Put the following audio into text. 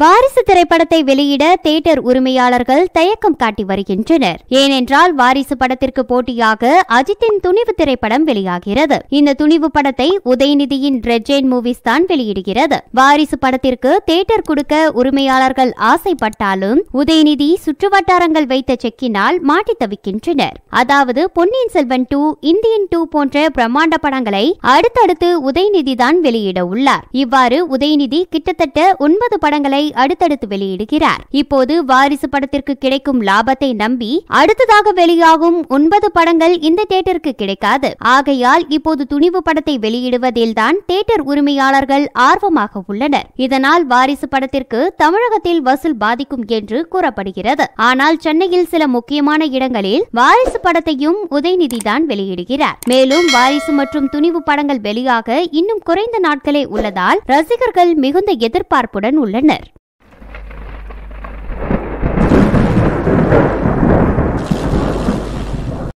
வாரிசு திரைப்படத்தை வெளியிட தியேட்டர் உரிமையாளர்கள் தயக்கம் காட்டி வருகின்றனர் ஏனென்றால் வாரிசு படத்திற்கு போட்டியாக அஜித்தின் துணிவு திரைப்படம் வெளியாகிறது இந்த துணிவு படத்தை உதயநிதியின் ரெஜெயின் மூவிஸ் தான் வெளியிடுகிறது வாரிசு படத்திற்கு தியேட்டர் கொடுக்க உரிமையாளர்கள் ஆசைப்பட்டாலும் உதயநிதி சுற்றுவட்டாரங்கள் வைத்த செக்கினால் மாட்டி தவிக்கின்றனர் அதாவது Ponniyin Selvan two Indian two போன்ற பிரம்மாண்ட படங்களை அடுத்தடுத்து உதயநிதி தான் வெளியிட உள்ளார் இவ்வாறு உதயநிதி கிட்டத்தட்ட ஒன்பது படங்களை படங்களை அடுத்தடுத்து வெளியிடுகிறார் இப்போது வாரிசு படத்திற்கு கிடைக்கும் லாபத்தை நம்பி அடுத்ததாக வெளியாகும் ஒன்பது படங்கள் இந்த தேட்டருக்கு கிடைக்காது ஆகையால் இப்போது துணிவு படத்தை வெளியிடுவதில் தான் தேட்டர் உரிமையாளர்கள் ஆர்வமாக உள்ளனர் இதனால் வாரிசு படத்திற்கு தமிழகத்தில் வசூல் பாதிக்கும் என்று கூறப்படுகிறது ஆனால் சென்னையில் சில முக்கியமான இடங்களில் வாரிசு படத்தையும் உதயநிதி தான் வெளியிடுகிறார் மேலும் வாரிசு மற்றும் துணிவு படங்கள் வெளியாக இன்னும் குறைந்த நாட்களே உள்ளதால் ரசிகர்கள் மிகுந்த எதிர்பார்ப்புடன் உள்ளனர்